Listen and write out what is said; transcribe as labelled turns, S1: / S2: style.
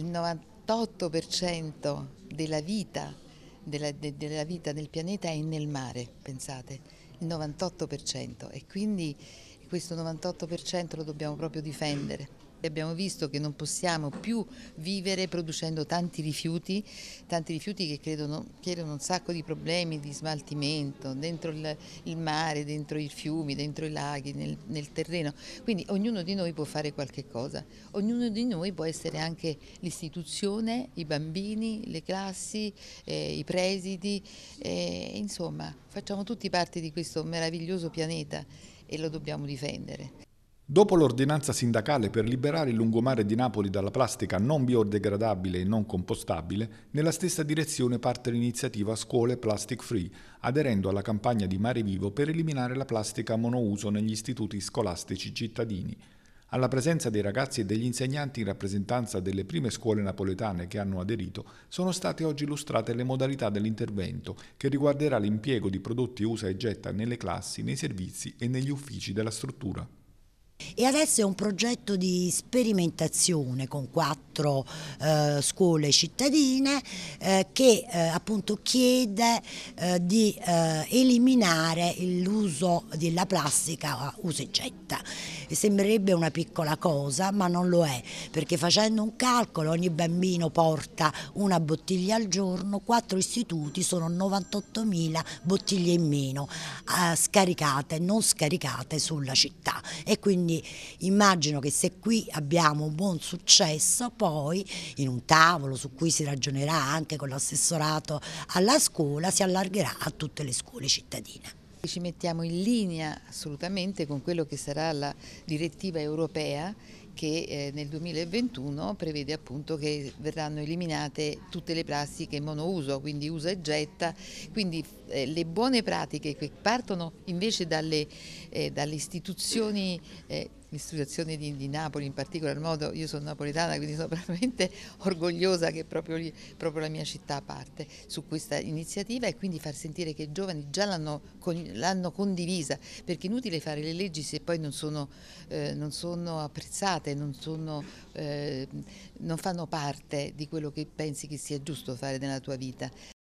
S1: il 98% della vita, della, de, della vita del pianeta è nel mare, pensate, il 98% e quindi questo 98% lo dobbiamo proprio difendere. Abbiamo visto che non possiamo più vivere producendo tanti rifiuti, tanti rifiuti che credono, creano un sacco di problemi di smaltimento dentro il, il mare, dentro i fiumi, dentro i laghi, nel, nel, terreno. Quindi ognuno di noi può fare qualche cosa, ognuno di noi può essere anche l'istituzione, i bambini, le classi, eh, i presidi, eh, insomma facciamo tutti parte di questo meraviglioso pianeta e lo dobbiamo difendere.
S2: Dopo l'ordinanza sindacale per liberare il lungomare di Napoli dalla plastica non biodegradabile e non compostabile, nella stessa direzione parte l'iniziativa Scuole Plastic Free, aderendo alla campagna di Mare Vivo per eliminare la plastica monouso negli istituti scolastici cittadini. Alla presenza dei ragazzi e degli insegnanti in rappresentanza delle prime scuole napoletane che hanno aderito, sono state oggi illustrate le modalità dell'intervento, che riguarderà l'impiego di prodotti usa e getta nelle classi, nei servizi e negli uffici della struttura.
S3: E adesso è un progetto di sperimentazione con quattro quattro eh, scuole cittadine eh, che eh, appunto chiede eh, di eh, eliminare l'uso della plastica a uso e getta. E sembrerebbe una piccola cosa ma non lo è perché facendo un calcolo ogni bambino porta una bottiglia al giorno, quattro istituti sono 98.000 bottiglie in meno eh, scaricate, non scaricate sulla città e quindi immagino che se qui abbiamo un buon successo poi in un tavolo su cui si ragionerà anche con l'assessorato alla scuola si allargherà a tutte le scuole cittadine. Ci mettiamo in linea
S1: assolutamente con quello che sarà la direttiva europea che eh, nel 2021 prevede appunto che verranno eliminate tutte le plastiche monouso, quindi usa e getta, quindi eh, le buone pratiche che partono invece dalle, eh, dalle istituzioni eh, l'istituzione di, di, Napoli in particolar modo, io sono napoletana quindi sono veramente orgogliosa che proprio, lì, proprio la mia città parte su questa iniziativa e quindi far sentire che i giovani già l'hanno, condivisa, perché è inutile fare le leggi se poi non sono, eh, non sono apprezzate, non, sono, eh, non fanno parte di quello che pensi che sia giusto fare nella tua vita.